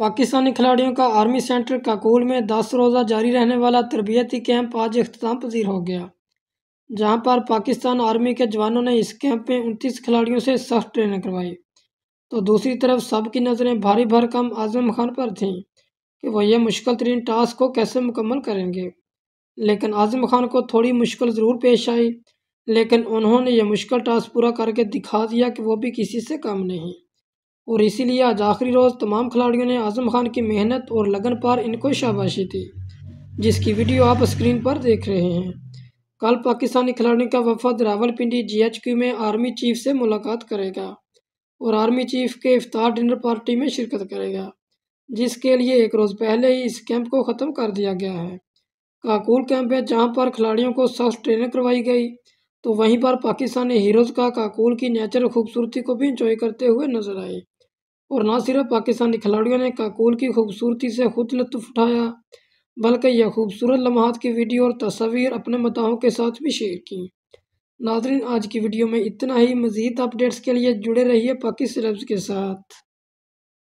पाकिस्तानी खिलाड़ियों का army centre Kakul में दस रोज़ा जारी रहने वाला तरबियती कैंप आज अख्ताम पजीर हो गया जहां पर पाकिस्तान आर्मी के जवानों ने इस कैंप में उनतीस खिलाड़ियों से सख्त ट्रेनिंग करवाई तो दूसरी तरफ सब की नज़रें भारी भरकम आजम खान पर थीं कि वह यह मुश्किल तरीन टास्क को कैसे मुकम्मल करेंगे लेकिन आजम खान को थोड़ी मुश्किल ज़रूर पेश आई लेकिन उन्होंने यह मुश्किल टास्क पूरा करके दिखा दिया कि वो भी किसी से कम नहीं और इसीलिए आज आखिरी रोज़ तमाम खिलाड़ियों ने आज़म खान की मेहनत और लगन पर इनको शाबाशी दी जिसकी वीडियो आप स्क्रीन पर देख रहे हैं कल पाकिस्तानी खिलाड़ियों का वफद रावलपिंडी जीएचक्यू में आर्मी चीफ से मुलाकात करेगा और आर्मी चीफ के इफ्तार डिनर पार्टी में शिरकत करेगा जिसके लिए एक रोज़ पहले ही इस कैंप को ख़त्म कर दिया गया है काकुल कैंप है जहाँ पर खिलाड़ियों को सख्त ट्रेनिंग करवाई गई तो वहीं पर पाकिस्तानी हीरोज़ का काकुल की नेचुरल खूबसूरती को भी इंजॉय करते हुए नजर आए और ना सिर्फ पाकिस्तानी खिलाड़ियों ने काकूल की खूबसूरती से खुद लुत्फ उठाया बल्कि यह खूबसूरत लम्हात की वीडियो और तस्वीर अपने मताहों के साथ भी शेयर की नाजरीन आज की वीडियो में इतना ही मज़ीद अपडेट्स के लिए जुड़े रहिए पाकिस्तान के साथ